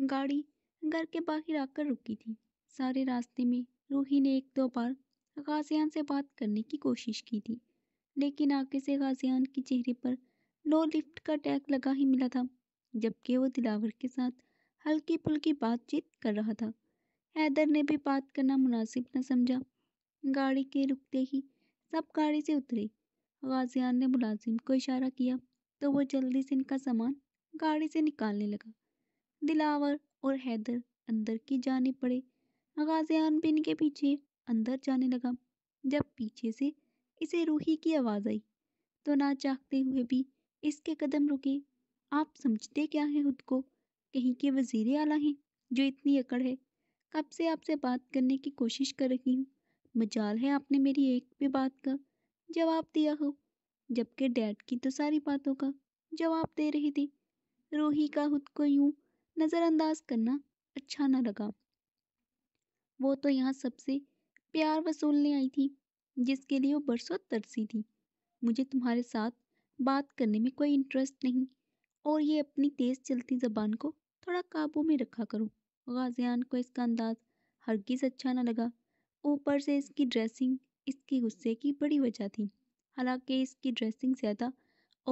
गाड़ी घर के बाहर आकर रुकी थी सारे रास्ते में रूही ने एक दो बार गाजियान से बात करने की कोशिश की थी लेकिन आगे से गाजियान के चेहरे पर नो लिफ्ट का टैग लगा ही मिला था जबकि वो दिलावर के साथ हल्की फुल्की बातचीत कर रहा था हैदर ने भी बात करना मुनासिब न समझा गाड़ी के रुकते ही सब गाड़ी से उतरे गाजियान ने मुलाजिम को इशारा किया तो वो जल्दी से इनका सामान गाड़ी से निकालने लगा दिलावर और हैदर अंदर की जाने पड़े गाजियान भी इनके पीछे अंदर जाने लगा जब पीछे से इसे रूही की आवाज़ आई तो ना चाहते हुए भी इसके कदम रुके आप समझते क्या हैं खुद को कहीं के वजीर आला हैं जो इतनी अकड़ है कब से आपसे बात करने की कोशिश कर रही हूँ मजाल है आपने मेरी एक भी बात का जवाब दिया हो जबकि डैड की तो सारी बातों का जवाब दे रहे थे रोही का खुद को यूँ नज़रअंदाज करना अच्छा न लगा वो तो यहाँ सबसे प्यार वसूलने आई थी जिसके लिए वो बरसों तरसी थी मुझे तुम्हारे साथ बात करने में कोई इंटरेस्ट नहीं और ये अपनी तेज़ चलती ज़बान को थोड़ा काबू में रखा करो गाजियान को इसका अंदाज हरगिज़ अच्छा ना लगा ऊपर से इसकी ड्रेसिंग इसके गुस्से की बड़ी वजह थी हालांकि इसकी ड्रेसिंग ज़्यादा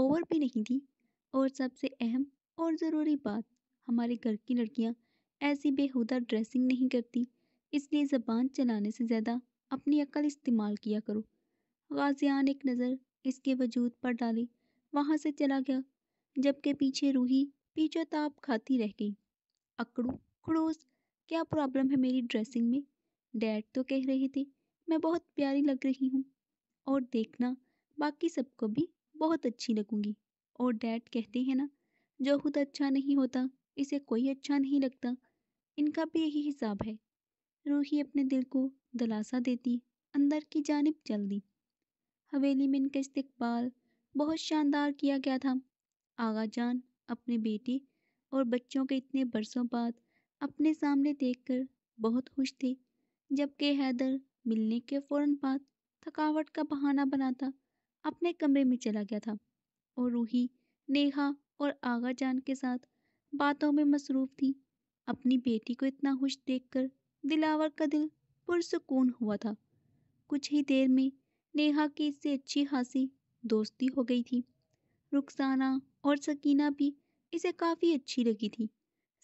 ओवर भी नहीं थी और सबसे अहम और ज़रूरी बात हमारे घर की लड़कियाँ ऐसी बेहूदा ड्रेसिंग नहीं करती इसलिए ज़बान चलाने से ज़्यादा अपनी अक्ल इस्तेमाल किया करो गाज़ियान एक नज़र इसके वजूद पर डाली वहाँ से चला गया जबकि पीछे रूही पीछो ताप खाती रह गई अकड़ू खड़ूस क्या प्रॉब्लम है मेरी ड्रेसिंग में डैड तो कह रहे थे मैं बहुत प्यारी लग रही हूँ और देखना बाकी सबको भी बहुत अच्छी लगूंगी और डैड कहते हैं ना जो खुद अच्छा नहीं होता इसे कोई अच्छा नहीं लगता इनका भी यही हिसाब है रूही अपने दिल को दलासा देती अंदर की जानब चल दी हवेली में इनका इस्तकबाल बहुत शानदार किया गया था आगा जान अपने बेटे और बच्चों के इतने बरसों बाद अपने सामने देखकर बहुत खुश थे जबकि हैदर मिलने के फ़ौर बाद थकावट का बहाना बनाता अपने कमरे में चला गया था और रूही नेहा और आगा जान के साथ बातों में मसरूफ़ थी अपनी बेटी को इतना खुश देखकर दिलावर का दिल पुरसकून हुआ था कुछ ही देर में नेहा की इससे अच्छी खासी दोस्ती हो गई थी रुखसाना और सकीना भी इसे काफ़ी अच्छी लगी थी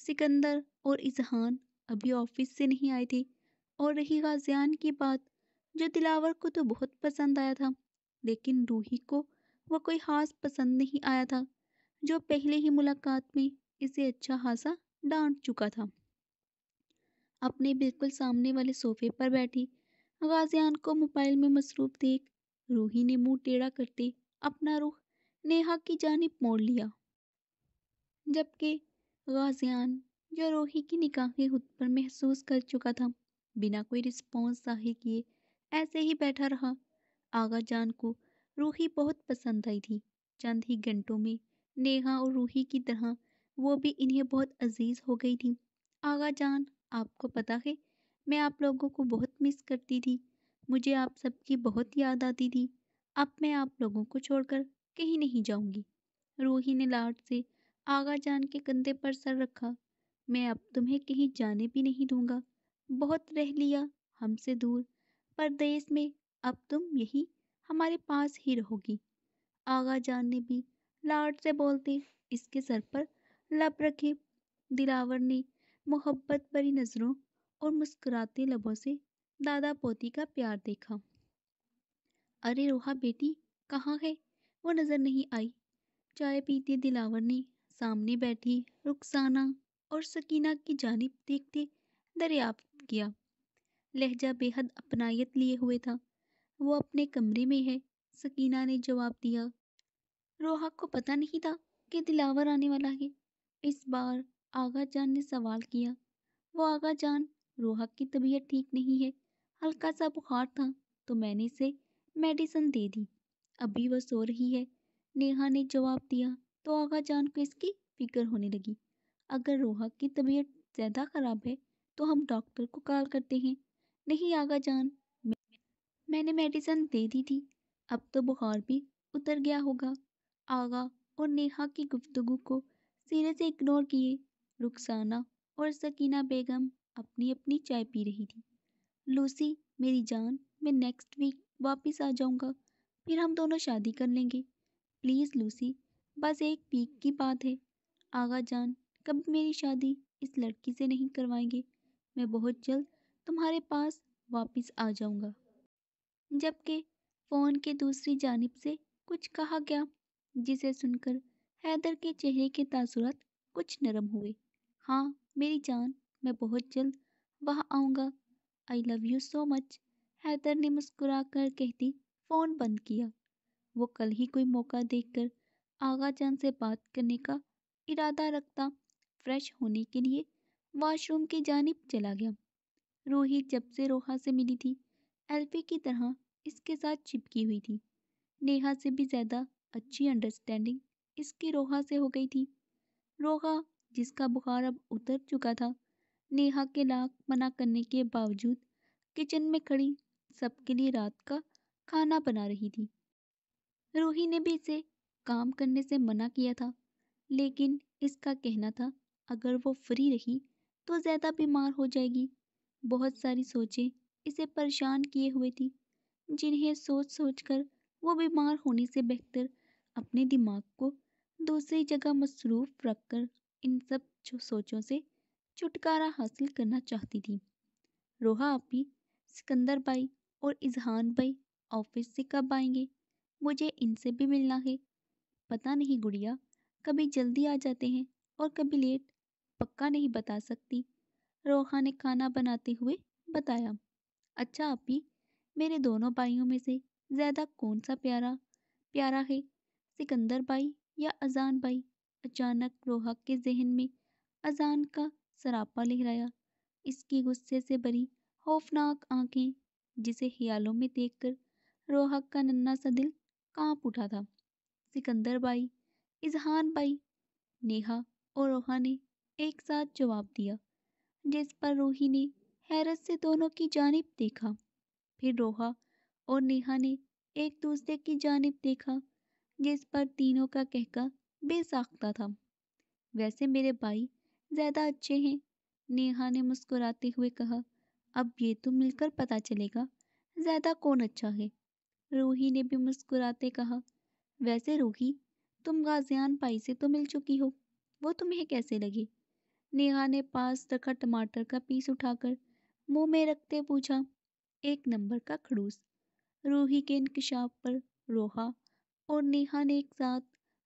सिकंदर और इजहान अभी ऑफिस से नहीं आए थे और रही गाजियान की बात जो दिलावर को तो बहुत पसंद आया था लेकिन रूही को वह कोई ख़ास पसंद नहीं आया था जो पहले ही मुलाकात में इसे अच्छा खासा डांट चुका था अपने बिल्कुल सामने वाले सोफे पर बैठी गाजियान को मोबाइल में मसरूफ देख रूही ने मुंह टेढ़ा करते अपना रुख नेहा की जानब मोड़ लिया जबकि गाजियान जो रोही की निकाहें खुद पर महसूस कर चुका था बिना कोई रिस्पॉन्स जाहिर किए ऐसे ही बैठा रहा आगा जान को रूही बहुत पसंद आई थी चंद ही घंटों में नेहा और रूही की तरह वो भी इन्हें बहुत अजीज़ हो गई थी आगा जान आपको पता है मैं आप लोगों को बहुत मिस करती थी मुझे आप सबकी बहुत याद आती थी अब मैं आप लोगों को छोड़कर कहीं नहीं जाऊंगी रूही ने लाड से आगा जान के कंधे पर सर रखा मैं अब तुम्हें कहीं जाने भी नहीं दूंगा बहुत रह लिया हमसे दूर परदेश में अब तुम यही हमारे पास ही रहोगी आगा जान ने भी लाड से बोलते इसके सर पर लब रखे दिलावर ने मोहब्बत भरी नज़रों और मुस्कुराते लबों से दादा पोती का प्यार देखा अरे रोहा बेटी कहाँ है वो नज़र नहीं आई चाय पीते दिलावर ने सामने बैठी रुखसाना और सकीना की जानब देखते दरियाफ्त किया लहजा बेहद अपनायत लिए हुए था वो अपने कमरे में है सकीना ने जवाब दिया रोहा को पता नहीं था कि दिलावर आने वाला है इस बार आगा जान ने सवाल किया वो जान रोहक की तबीयत ठीक नहीं है हल्का सा बुखार था तो मैंने इसे मेडिसिन दे दी अभी वह सो रही है नेहा ने जवाब दिया तो जान को इसकी फिक्र होने लगी अगर रोहक की तबीयत ज़्यादा ख़राब है तो हम डॉक्टर को कॉल करते हैं नहीं आगा जान मैंने मेडिसिन दे दी थी अब तो बुखार भी उतर गया होगा आगा और नेहा की गुफ्तगु को सिरे से इग्नोर किए रुखसाना और सकीना बेगम अपनी अपनी चाय पी रही थी लूसी मेरी जान मैं नेक्स्ट वीक वापस आ जाऊंगा फिर हम दोनों शादी कर लेंगे प्लीज़ लूसी बस एक वीक की बात है आगा जान कभी मेरी शादी इस लड़की से नहीं करवाएंगे मैं बहुत जल्द तुम्हारे पास वापस आ जाऊँगा जबकि फ़ोन के दूसरी जानब से कुछ कहा गया जिसे सुनकर हैदर के चेहरे के तासुरात कुछ नरम हुए हाँ मेरी जान मैं बहुत जल्द वहाँ आऊँगा I love you so much Haider ने मुस्कुरा कर कहती फ़ोन बंद किया वो कल ही कोई मौका देखकर आगा जान से बात करने का इरादा रखता फ्रेश होने के लिए वॉशरूम की जानब चला गया रोहित जब से रोहा से मिली थी एल्फी की तरह इसके साथ चिपकी हुई थी नेहा से भी ज़्यादा अच्छी अंडरस्टैंडिंग इसकी रोहा से हो गई थी रोहा जिसका बुखार अब उतर चुका था नेहा के लाख मना करने के बावजूद किचन में खड़ी सबके लिए रात का खाना बना रही थी रोही ने भी इसे काम करने से मना किया था लेकिन इसका कहना था अगर वो फ्री रही तो ज़्यादा बीमार हो जाएगी बहुत सारी सोचें इसे परेशान किए हुए थी जिन्हें सोच सोच कर वो बीमार होने से बेहतर अपने दिमाग को दूसरी जगह मसरूफ़ रख कर इन सब सोचों से छुटकारा हासिल करना चाहती थी रोहा अपी सिकंदर भाई और इजहान भाई ऑफिस से कब आएंगे मुझे इनसे भी मिलना है पता नहीं गुड़िया कभी जल्दी आ जाते हैं और कभी लेट पक्का नहीं बता सकती रोहा ने खाना बनाते हुए बताया अच्छा अपी मेरे दोनों भाइयों में से ज़्यादा कौन सा प्यारा प्यारा है सिकंदर भाई या अजान भाई अचानक रोहा के जहन में अजान का सरापा लहराया इसकी गुस्से से भरी खौफनाक आंखें जिसे ख्यालों में देखकर रोहक का नन्ना सा दिल कांप उठा था सिकंदर बाई इजहान बाई नेहा और रोहा ने एक साथ जवाब दिया जिस पर रोही ने हैरत से दोनों की जानब देखा फिर रोहा और नेहा ने एक दूसरे की जानब देखा जिस पर तीनों का कहका बेसाख्ता था वैसे मेरे भाई ज़्यादा अच्छे हैं नेहा ने मुस्कुराते हुए कहा अब ये तो मिलकर पता चलेगा ज़्यादा कौन अच्छा है रूही ने भी मुस्कुराते कहा वैसे रूही तुम गाजियान पाई से तो मिल चुकी हो वो तुम्हें कैसे लगे नेहा ने पास रखा टमाटर का पीस उठाकर मुंह में रखते पूछा एक नंबर का खड़ूस रूही के इनकशाफ पर रोहा और नेहा ने एक साथ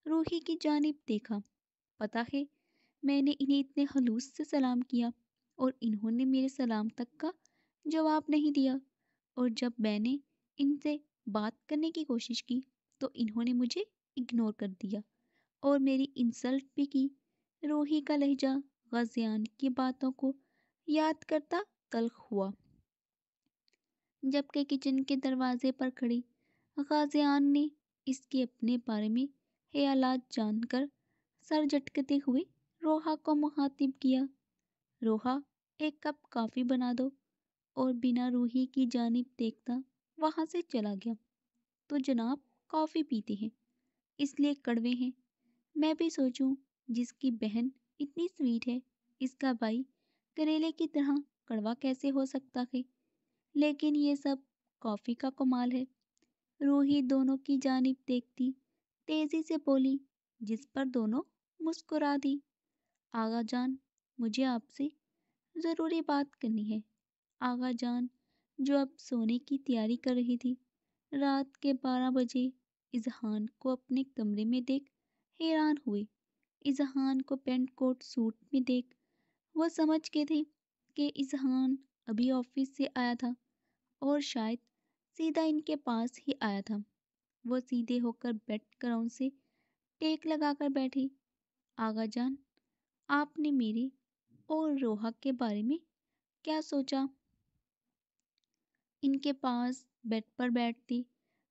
रूही की जानब देखा पता है मैंने इन्हें इतने हलूस से सलाम किया और इन्होंने मेरे सलाम तक का जवाब नहीं दिया और जब मैंने इनसे बात करने की कोशिश की तो इन्होंने मुझे इग्नोर कर दिया और मेरी इंसल्ट भी की रूही का लहजा गजियान की बातों को याद करता तलख हुआ जबकि किचन के दरवाजे पर खड़ी गाजियान ने इसके अपने बारे में हयालात जानकर सर झटकते हुए रोहा को मुखातिब किया रोहा एक कप कॉफ़ी बना दो और बिना रूही की जानब देखता वहाँ से चला गया तो जनाब कॉफ़ी पीते हैं इसलिए कड़वे हैं मैं भी सोचूं जिसकी बहन इतनी स्वीट है इसका भाई करेले की तरह कड़वा कैसे हो सकता है लेकिन ये सब कॉफ़ी का कमाल है रूही दोनों की जानिब देखती तेजी से बोली जिस पर दोनों मुस्कुरा दी आगा जान मुझे आपसे ज़रूरी बात करनी है आगा जान जो अब सोने की तैयारी कर रही थी रात के बारह बजे इजहान को अपने कमरे में देख हैरान हुए इजहान को पेंट कोट सूट में देख वो समझ गए थे कि इजहान अभी ऑफिस से आया था और शायद सीधा इनके पास ही आया था वो सीधे होकर बेड क्राउन से टेक लगाकर बैठी आगा जान आपने मेरे और रोहक के बारे में क्या सोचा इनके पास बेड पर बैठती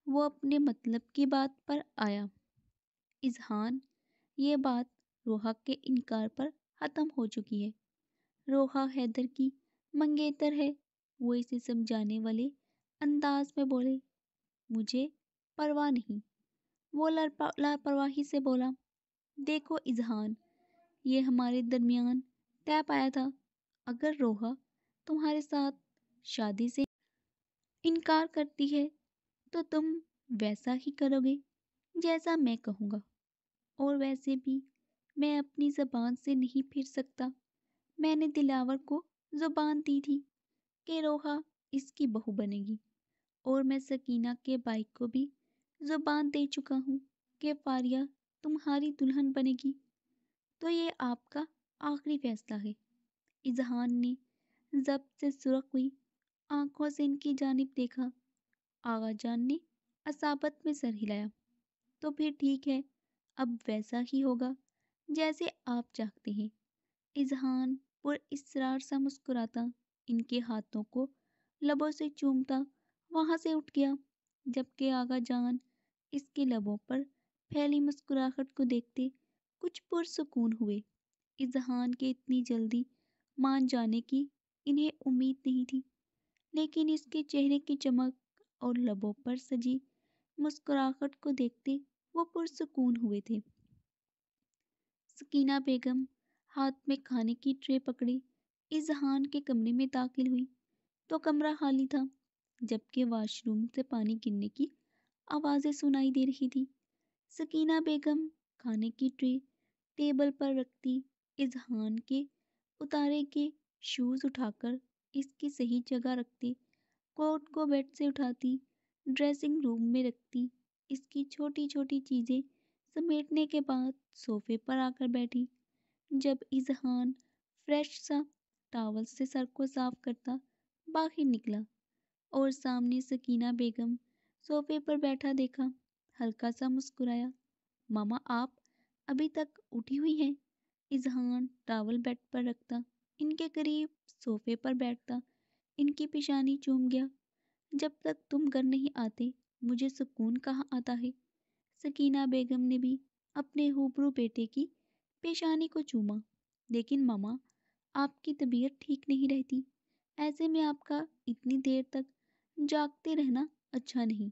वो अपने मतलब की बात पर आया इजहान ये बात रोहक के इनकार पर ख़त्म हो चुकी है रोहा हैदर की मंगेतर है वो इसे समझाने वाले अंदाज में बोले मुझे परवाह नहीं वो लापरवाही से बोला देखो इजहान ये हमारे दरमियान तय पाया था अगर रोहा तुम्हारे साथ शादी से इनकार करती है तो तुम वैसा ही करोगे जैसा मैं कहूँगा और वैसे भी मैं अपनी ज़बान से नहीं फिर सकता मैंने दिलावर को ज़ुबान दी थी कि रोहा इसकी बहू बनेगी और मैं सकीना के बाइक को भी ज़ुबान दे चुका हूँ कि फारिया तुम्हारी दुल्हन बनेगी तो ये आपका आखिरी फैसला है इजहान ने जब से सुरख हुई आंखों से इनकी जानब देखा आगा जान ने असाबत में सर हिलाया तो फिर ठीक है अब वैसा ही होगा जैसे आप चाहते हैं इजहान पर इसरार सा मुस्कुराता इनके हाथों को लबों से चूमता वहां से उठ गया जबकि आगा जान इसके लबों पर फैली मुस्कुराहट को देखते कुछ पुरसकून हुए इजहान के इतनी जल्दी मान जाने की इन्हें उम्मीद नहीं थी लेकिन इसके चेहरे की चमक और लबों पर सजी मुस्कुराहट को देखते वो पुरसकून हुए थे सकीना बेगम हाथ में खाने की ट्रे पकड़ी इजहान के कमरे में दाखिल हुई तो कमरा खाली था जबकि वॉशरूम से पानी गिरने की आवाज़ें सुनाई दे रही थी सकीना बेगम खाने की ट्रे टेबल पर रखती इजहान के उतारे के शूज़ उठाकर इसकी सही जगह रखती कोट को बेड से उठाती ड्रेसिंग रूम में रखती इसकी छोटी छोटी चीज़ें समेटने के बाद सोफे पर आकर बैठी जब इजहान फ्रेश सा टावल से सर को साफ करता बाहर निकला और सामने सकीना बेगम सोफे पर बैठा देखा हल्का सा मुस्कुराया मामा आप अभी तक उठी हुई हैं इजहान टावल बेड पर रखता इनके करीब सोफे पर बैठता इनकी पेशानी चूम गया जब तक तुम घर नहीं आते मुझे सुकून कहाँ आता है सकीना बेगम ने भी अपने हुबरू बेटे की पेशानी को चूमा लेकिन मामा आपकी तबीयत ठीक नहीं रहती ऐसे में आपका इतनी देर तक जागते रहना अच्छा नहीं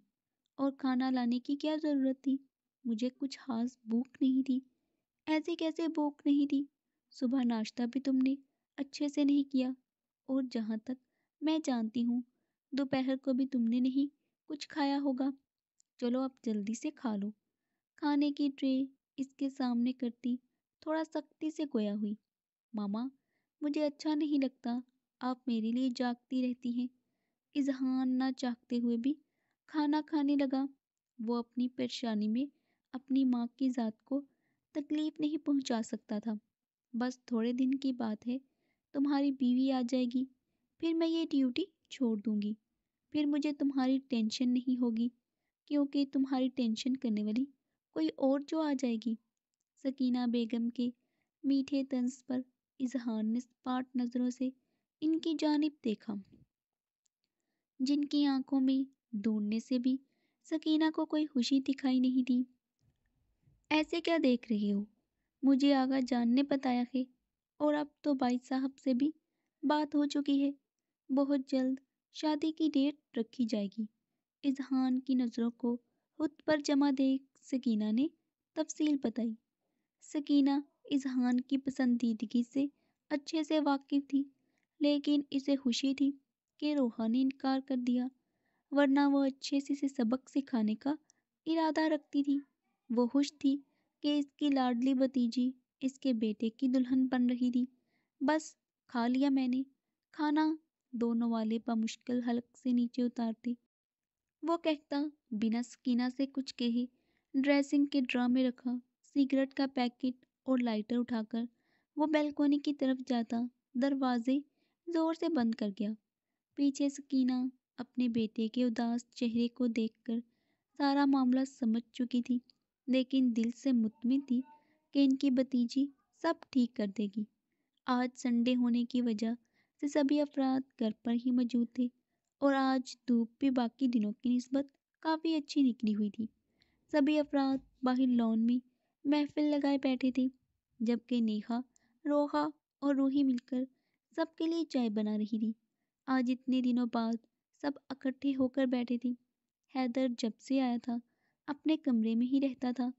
और खाना लाने की क्या ज़रूरत थी मुझे कुछ खास भूख नहीं थी ऐसे कैसे भूख नहीं थी सुबह नाश्ता भी तुमने अच्छे से नहीं किया और जहाँ तक मैं जानती हूँ दोपहर को भी तुमने नहीं कुछ खाया होगा चलो आप जल्दी से खा लो खाने की ट्रे इसके सामने करती थोड़ा सख्ती से गोया हुई मामा मुझे अच्छा नहीं लगता आप मेरे लिए जागती रहती हैं इजहान ना चाहते हुए भी खाना खाने लगा वो अपनी परेशानी में अपनी माँ की ज़ात को तकलीफ़ नहीं पहुँचा सकता था बस थोड़े दिन की बात है तुम्हारी बीवी आ जाएगी फिर मैं ये ड्यूटी छोड़ दूंगी फिर मुझे तुम्हारी टेंशन नहीं होगी क्योंकि तुम्हारी टेंशन करने वाली कोई और जो आ जाएगी सकीना बेगम के मीठे तंज पर इजहान ने सपाट नज़रों से इनकी जानब देखा जिनकी आंखों में ढूंढने से भी सकीना को कोई खुशी दिखाई नहीं दी ऐसे क्या देख रही हो मुझे आगा जान ने बताया है और अब तो भाई साहब से भी बात हो चुकी है बहुत जल्द शादी की डेट रखी जाएगी इजहान की नज़रों को खुद पर जमा देख सकीना ने तफसील बताई सकीना इजहान की पसंदीदगी से अच्छे से वाकिफ थी लेकिन इसे खुशी थी के रूहानी इनकार कर दिया वरना वह अच्छे से इसे सबक सिखाने का इरादा रखती थी वो खुश थी कि इसकी लाडली भतीजी इसके बेटे की दुल्हन बन रही थी बस खा लिया मैंने खाना दोनों वाले पर मुश्किल हलक से नीचे उतारते वो कहता बिना सकीना से कुछ कहे ड्रेसिंग के ड्रा में रखा सिगरेट का पैकेट और लाइटर उठाकर वो बेलकोनी की तरफ जाता दरवाजे ज़ोर से बंद कर गया पीछे सकीना अपने बेटे के उदास चेहरे को देखकर सारा मामला समझ चुकी थी लेकिन दिल से मुतमिन थी कि इनकी भतीजी सब ठीक कर देगी आज संडे होने की वजह से सभी अफराद घर पर ही मौजूद थे और आज धूप भी बाकी दिनों की नस्बत काफ़ी अच्छी निकली हुई थी सभी अफराद बाहर लॉन में महफिल लगाए बैठे थे जबकि नेहा रोहा और रूही मिलकर सबके लिए चाय बना रही थी आज इतने दिनों बाद सब इकट्ठे होकर बैठी थी हैदर जब से आया था अपने कमरे में ही रहता था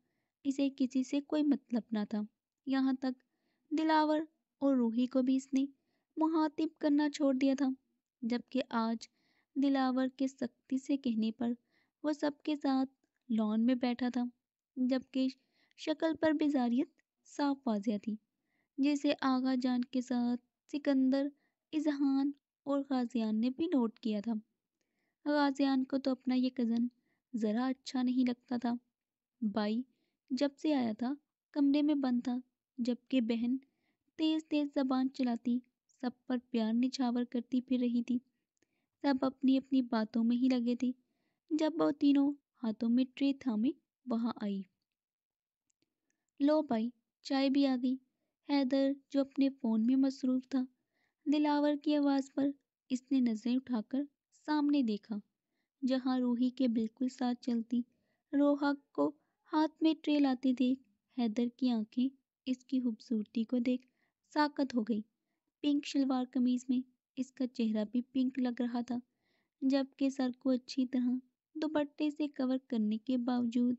इसे किसी से कोई मतलब ना था यहाँ तक दिलावर और रूही को भी इसने मुहातिब करना छोड़ दिया था जबकि आज दिलावर के सख्ती से कहने पर वह सबके साथ लॉन में बैठा था जबकि शक्ल पर बेजारियत साफ वाजिया थी जैसे आगा जान के साथ सिकंदर इजहान और गाज़ियान ने भी नोट किया था गाज़ियान को तो अपना ये कज़न ज़रा अच्छा नहीं लगता था भाई जब से आया था कमरे में बंद था जबकि बहन तेज़ तेज़ जबान चलाती सब पर प्यार निछावर करती फिर रही थी सब अपनी अपनी बातों में ही लगे थे जब वो तीनों हाथों में ट्रे थामे वहाँ आई लो भाई चाय भी आ गई हैदर जो अपने फ़ोन में मसरूफ़ था दिलावर की आवाज़ पर इसने नज़रें उठाकर सामने देखा जहां रूही के बिल्कुल साथ चलती रोहा को हाथ में ट्रे लाते देख हैदर की आंखें इसकी खूबसूरती को देख साकत हो गई पिंक शलवार कमीज में इसका चेहरा भी पिंक लग रहा था जबकि सर को अच्छी तरह दुपट्टे से कवर करने के बावजूद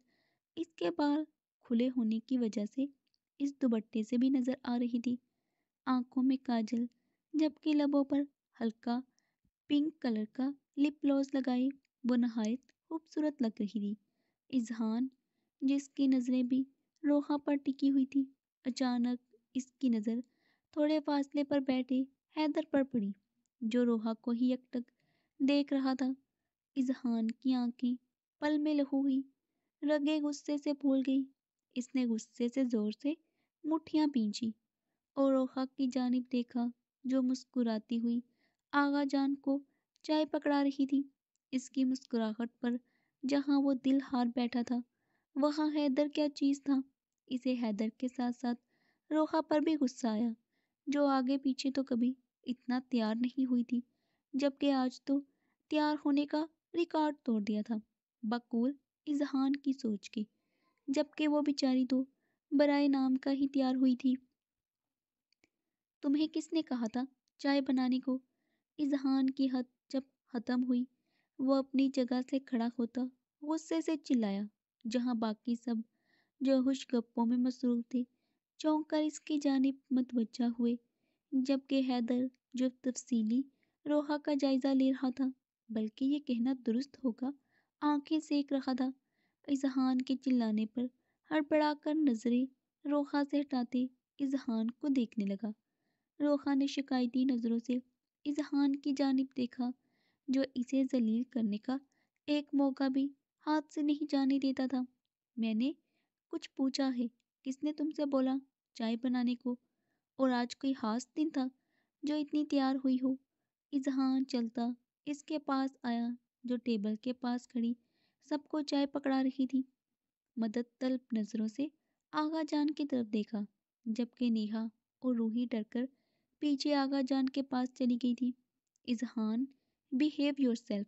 इसके बाल खुले होने की वजह से इस दुपट्टे से भी नज़र आ रही थी आंखों में काजल जबकि लबों पर हल्का पिंक कलर का लिप ग्लॉस लगाई वो नहायत खूबसूरत लग रही थी इजहान जिसकी नज़रें भी रोहा पर टिकी हुई थी अचानक इसकी नज़र थोड़े फासले पर बैठे हैदर पर पड़ी जो रोहा को ही यकटक देख रहा था इजहान की आंखें पल में लहू हुई रगे गुस्से से भूल गई इसने गुस्से से ज़ोर से मुठियाँ पींची और रोहा की जानब देखा जो मुस्कुराती हुई आगा जान को चाय पकड़ा रही थी इसकी मुस्कुराहट पर जहाँ वो दिल हार बैठा था वहां हैदर क्या चीज़ था इसे हैदर के साथ साथ रोहा पर भी गुस्सा आया जो आगे पीछे तो कभी इतना तैयार नहीं हुई थी जबकि आज तो तैयार होने का रिकॉर्ड तोड़ दिया था बकूल इजहान की सोच की जबकि वो बेचारी तो बराए नाम का ही तैयार हुई थी तुम्हें किसने कहा था चाय बनाने को इजहान की हद जब ख़त्म हुई वो अपनी जगह से खड़ा होता गुस्से से चिल्लाया जहाँ बाकी सब जो जोहुश गप्पों में मसरूफ थे चौंक कर इसकी जानब मतवजा हुए जबकि हैदर जो तफसीली रोहा का जायज़ा ले रहा था बल्कि ये कहना दुरुस्त होगा आंखें सेक रहा था इजहान के चिल्लाने पर हड़बड़ाकर नज़रें रोहा से हटाते इजहान को देखने लगा रोखा ने शिकायती नज़रों से इजहान की जानब देखा जो इसे जलील करने का एक मौका भी हाथ से नहीं जाने देता था मैंने कुछ पूछा है किसने तुमसे बोला चाय बनाने को और आज कोई खास दिन था जो इतनी तैयार हुई हो इजहान चलता इसके पास आया जो टेबल के पास खड़ी सबको चाय पकड़ा रही थी मदद तलब नज़रों से आगा जान की तरफ देखा जबकि नेहा और रूही डरकर पीछे आगा जान के पास चली गई थी इजहान बिहेव योर सेल्फ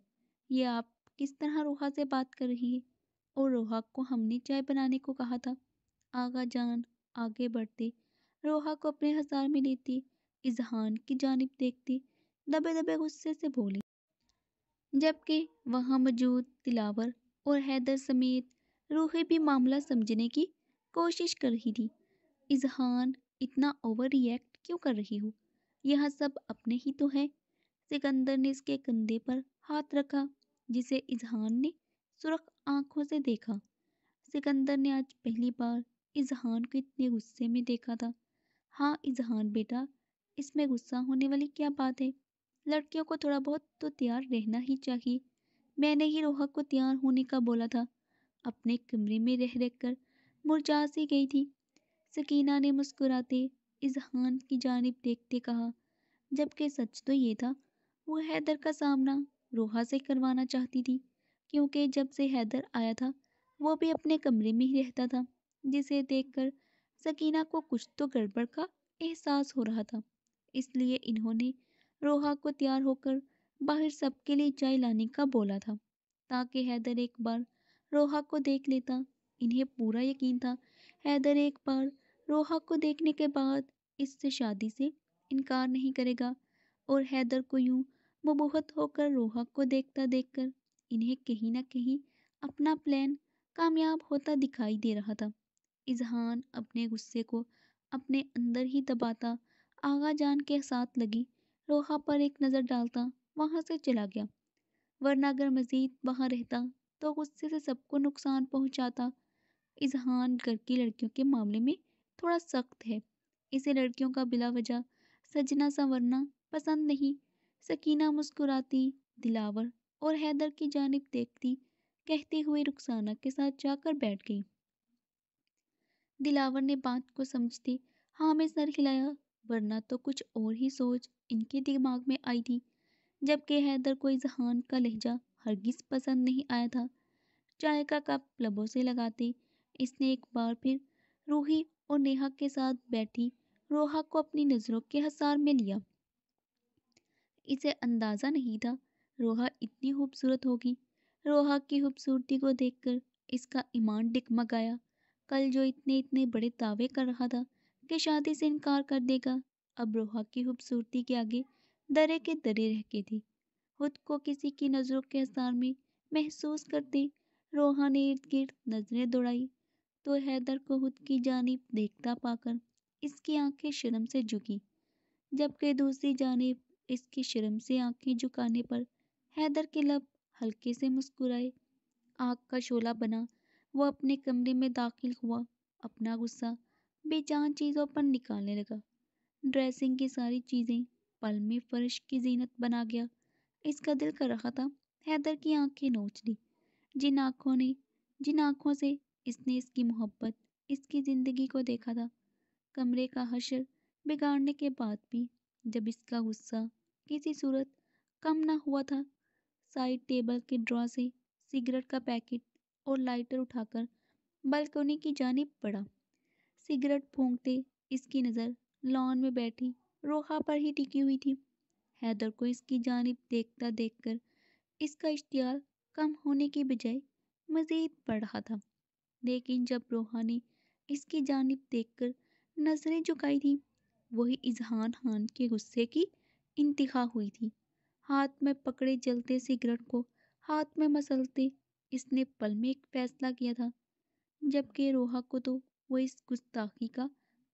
ये आप किस तरह रोहा से बात कर रही है और रोहा को हमने चाय बनाने को कहा था आगा जान आगे बढ़ते रोहा को अपने हजार में लेती इजहान की जानब देखती दबे दबे गुस्से से बोली जबकि वहाँ मौजूद तिलावर और हैदर समेत रूहे भी मामला समझने की कोशिश कर रही थी इजहान इतना ओवर रिएक्ट क्यों कर रही हो यह सब अपने ही तो हैं सिकंदर ने इसके कंधे पर हाथ रखा जिसे इजहान ने सुरख आंखों से देखा सिकंदर ने आज पहली बार इजहान को इतने गुस्से में देखा था हाँ इजहान बेटा इसमें गुस्सा होने वाली क्या बात है लड़कियों को थोड़ा बहुत तो तैयार रहना ही चाहिए मैंने ही रोहक को तैयार होने का बोला था अपने कमरे में रह रहकर कर मुरझा सी गई थी सकीना ने मुस्कुराते इजहान की जानब देखते कहा जबकि सच तो ये था वो हैदर का सामना रोहा से करवाना चाहती थी क्योंकि जब से हैदर आया था वो भी अपने कमरे में ही रहता था जिसे देखकर सकीना को कुछ तो गड़बड़ का एहसास हो रहा था इसलिए इन्होंने रोहा को तैयार होकर बाहर सबके लिए चाय लाने का बोला था ताकि हैदर एक बार रोहा को देख लेता इन्हें पूरा यकीन था हैदर एक बार रोहा को देखने के बाद इससे शादी से इनकार नहीं करेगा और हैदर को यूं मुबहत होकर रोहा को देखता देखकर इन्हें कहीं ना कहीं अपना प्लान कामयाब होता दिखाई दे रहा था इजहान अपने गुस्से को अपने अंदर ही दबाता आगा जान के साथ लगी रोहा पर एक नज़र डालता वहाँ से चला गया वरना अगर मज़ीद वहाँ रहता तो गुस्से से सबको नुकसान पहुँचाता इजहान घर की लड़कियों के मामले में थोड़ा सख्त है इसे लड़कियों का वजह सजना संवरना पसंद नहीं सकीना मुस्कुराती दिलावर और हैदर की जानब देखती कहते हुए रुखसाना के साथ जाकर बैठ गई दिलावर ने बात को समझते हाँ में सर खिलाया वरना तो कुछ और ही सोच इनके दिमाग में आई थी जबकि हैदर को इजहान का लहजा हरगिज पसंद नहीं आया था चाय का कप लबों से लगाते इसने एक बार फिर रूही और नेहा के साथ बैठी रोहा को अपनी नज़रों के हसार में लिया इसे अंदाज़ा नहीं था रोहा इतनी खूबसूरत होगी रोहा की खूबसूरती को देखकर इसका ईमान आया कल जो इतने इतने बड़े दावे कर रहा था कि शादी से इनकार कर देगा अब रोहा की खूबसूरती के आगे दरे के दरे रह गई थी खुद को किसी की नज़रों के हसार में महसूस करते रोहा ने इर्द गिर्द नज़रें दौड़ाई तो हैदर को खुद की जानब देखता पाकर इसकी आंखें शर्म से झुकी जबकि दूसरी जानब इसकी शर्म से आंखें झुकाने पर हैदर के लब हल्के से मुस्कुराए आग का शोला बना वह अपने कमरे में दाखिल हुआ अपना गुस्सा बेचान चीज़ों पर निकालने लगा ड्रेसिंग की सारी चीज़ें पल में फर्श की जीनत बना गया इसका दिल कर रहा था हैदर की आंखें नोच ली जिन आंखों ने जिन आंखों से इसने इसकी मोहब्बत इसकी ज़िंदगी को देखा था कमरे का हशर बिगाड़ने के बाद भी जब इसका गुस्सा किसी सूरत कम ना हुआ था साइड टेबल के ड्रॉ से सिगरेट का पैकेट और लाइटर उठाकर बालकोनी की जानब पड़ा सिगरेट फूंकते इसकी नज़र लॉन में बैठी रोहा पर ही टिकी हुई थी हैदर को इसकी जानब देखता देखकर इसका इश्तियाल कम होने की बजाय मज़ीद बढ़ रहा था लेकिन जब रोहा ने इसकी जानब देखकर नज़रें झुकाई थी वही इजहान खान के गुस्से की इंतहा हुई थी हाथ में पकड़े जलते सिगरेट को हाथ में मसलते इसने पल में एक फैसला किया था जबकि रोहा को तो वो इस गुस्ताखी का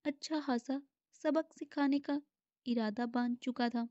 अच्छा खासा सबक सिखाने का इरादा बांध चुका था